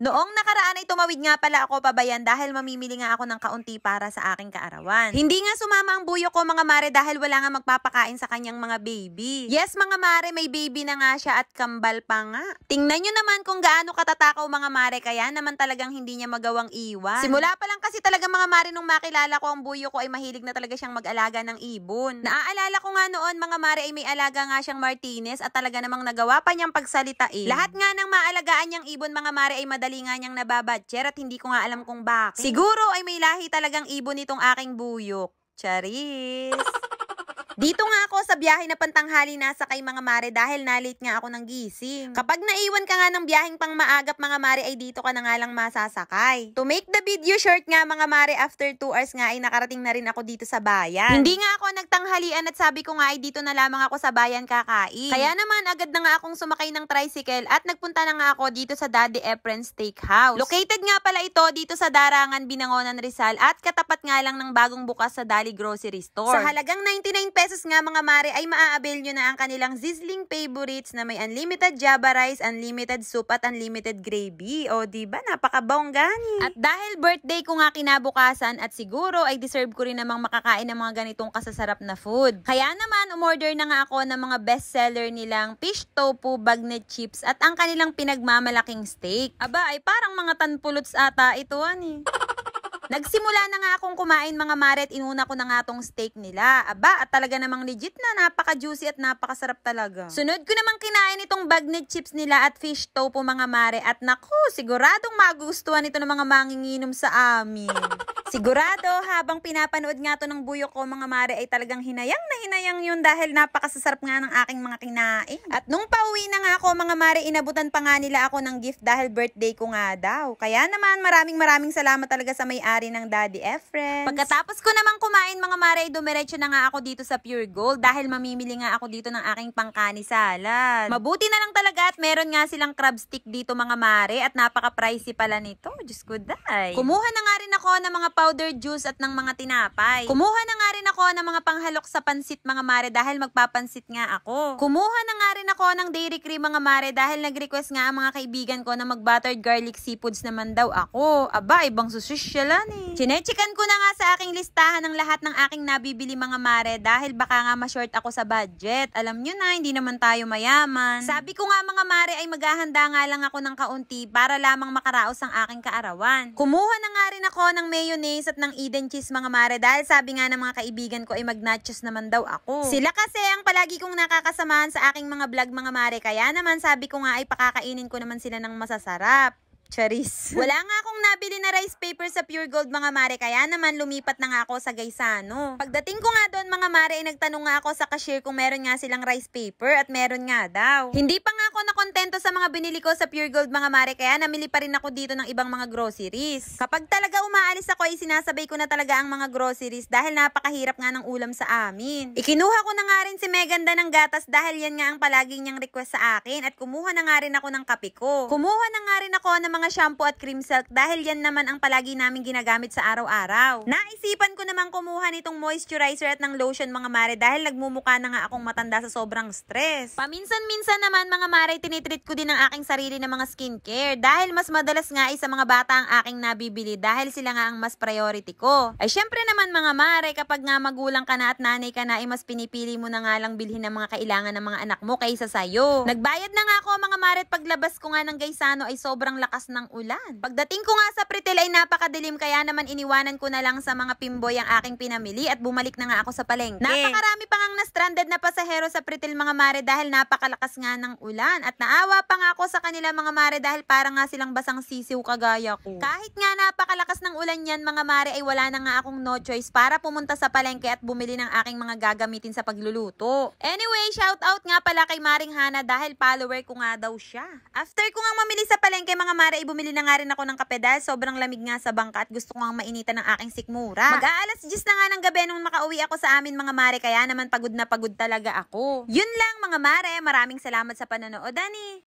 Noong nakaraan ay tumawid nga pala ako pabayan dahil mamimili nga ako ng kaunti para sa aking kaarawan. Hindi nga sumama ang buyo ko mga mare dahil wala nga magpapakain sa kanyang mga baby. Yes mga mare, may baby na nga siya at kambal pa nga. Tingnan nyo naman kung gaano katatakaw mga mare kaya naman talagang hindi niya magawang iwan. Simula pa lang kasi talaga mga mare nung makilala ko ang buyo ko ay mahilig na talaga siyang mag-alaga ng ibon. Naaalala ko nga noon mga mare ay may alaga nga siyang Martinez at talaga namang nagawa pa niyang pagsalitain. Lahat nga ng maalagaan niyang ibon mga mare ay madali madali nga niyang nababadger at hindi ko nga alam kung bakit. Siguro ay may lahi talagang ibon nitong aking buyok. Charis! Dito nga ako sa biyahe na pantanghali nasa kay mga mare dahil nalate nga ako ng gising. Kapag naiwan ka nga ng biyaheng pang maagap mga mare ay dito ka na nga lang masasakay. To make the video short nga mga mare after 2 hours nga ay nakarating na rin ako dito sa bayan. Hindi nga ako nagtanghalian at sabi ko nga ay dito na lamang ako sa bayan kakain. Kaya naman agad na nga akong sumakay ng tricycle at nagpunta na nga ako dito sa Daddy Efren Steakhouse. Located nga pala ito dito sa Darangan, Binangonan, Rizal at katapat nga lang ng bagong bukas sa Dali Grocery Store. Sa halagang 99 pesos pesos nga mga mare ay maa-avail nyo na ang kanilang Sizzling Favorites na may unlimited Java rice, unlimited soup at unlimited gravy. O ba diba, napakabonggani. At dahil birthday ko nga kinabukasan at siguro ay deserve ko rin namang makakain ng mga ganitong kasasarap na food. Kaya naman umorder na nga ako ng mga bestseller nilang fish tofu, bagnet chips at ang kanilang pinagmamalaking steak. Aba ay parang mga tanpulots ata ito ani. Nagsimula na nga akong kumain mga maret, inuna ko na nga tong steak nila. Aba, at talaga namang legit na, napaka-juicy at napakasarap talaga. Sunod ko namang kinain itong bagnet chips nila at fish tofu mga mare at naku, siguradong magugustuhan ito ng mga manginginom sa amin. Sigurado, habang pinapanood nga to ng buyo ko, mga mare, ay talagang hinayang na hinayang yun dahil napakasasarap nga ng aking mga kinain. At nung pauwi na nga ako, mga mare, inabutan pa nga nila ako ng gift dahil birthday ko nga daw. Kaya naman, maraming maraming salamat talaga sa may-ari ng Daddy Efren. Pagkatapos ko naman kumain, mga mare, dumiretso na nga ako dito sa Pure Gold dahil mamimili nga ako dito ng aking pangkani salad. Mabuti na lang talaga at meron nga silang crab stick dito, mga mare, at napaka-pricey pala nito. Diyos ko, day. Kumuha na nga rin ako ng mga powder juice at ng mga tinapay. Kumuha na nga rin ako ng mga panghalok sa pansit mga mare dahil magpapansit nga ako. Kumuha na nga rin ako ng dairy cream mga mare dahil nag-request nga ang mga kaibigan ko na mag-buttered garlic seafoods naman daw ako. Aba, ibang susosyalan eh. Chinechikan ko na nga sa aking listahan ang lahat ng aking nabibili mga mare dahil baka nga ma-short ako sa budget. Alam nyo na, hindi naman tayo mayaman. Sabi ko nga mga mare ay maghahanda nga lang ako ng kaunti para lamang makaraos ang aking kaarawan. Kumuha na nga rin ako ng mayonnaise at ng Eden cheese mga mare dahil sabi nga ng mga kaibigan kaibigan ko ay magnatches naman daw ako. Sila kasi ang palagi kong nakakasamahan sa aking mga vlog mga mare, kaya naman sabi ko nga ay pakakainin ko naman sila ng masasarap. Charis. Wala nga akong nabili na rice paper sa Pure Gold mga mare, kaya naman lumipat na nga ako sa Gaisano. Pagdating ko nga doon mga mare, ay eh, nagtanong nga ako sa cashier kung meron nga silang rice paper at meron nga daw. Hindi pa nga ako nakontento sa mga binili ko sa Pure Gold mga mare, kaya namili pa rin ako dito ng ibang mga groceries. Kapag talaga umaalis ako ay eh, sinasabay ko na talaga ang mga groceries dahil napakahirap nga ng ulam sa amin. Ikinuha ko na nga rin si Meganda ng gatas dahil yan nga ang palagi niyang request sa akin at kumuha na nga rin ako ng kape ko. Kumuha na nga rin ako ng mga mga shampoo at cream silk dahil yan naman ang palagi namin ginagamit sa araw-araw. Naisipan ko naman kumuha nitong moisturizer at ng lotion mga mare dahil nagmumukha na nga akong matanda sa sobrang stress. Paminsan-minsan naman mga mare, tinitreat ko din ang aking sarili ng mga skincare dahil mas madalas nga ay sa mga bata ang aking nabibili dahil sila nga ang mas priority ko. Ay syempre naman mga mare, kapag nga magulang ka na at nanay ka na ay mas pinipili mo na nga lang bilhin ang mga kailangan ng mga anak mo kaysa sa'yo. Nagbayad na nga ako mga mare at paglabas ko nga ng gaysano ay sobrang lakas lakas ng ulan. Pagdating ko nga sa Pretel ay napakadilim kaya naman iniwanan ko na lang sa mga pimboy ang aking pinamili at bumalik na nga ako sa palengke. Napakarami pa ngang na-stranded na pasahero sa Pretel mga mare dahil napakalakas nga ng ulan at naawa pa nga ako sa kanila mga mare dahil para nga silang basang sisiw kagaya ko. Kahit nga napakalakas ng ulan yan mga mare ay wala na nga akong no choice para pumunta sa palengke at bumili ng aking mga gagamitin sa pagluluto. Anyway, shout out nga pala kay Maring Hana dahil follower ko nga daw siya. After ko nga mamili sa palengke mga mare ay bumili na nga rin ako ng kape dahil sobrang lamig nga sa bangkat. gusto ko nga mainitan ng aking sikmura. Mag-aalas 10 na nga ng gabi nung makauwi ako sa amin mga mare kaya naman pagod na pagod talaga ako. Yun lang mga mare, maraming salamat sa panonood. Dani!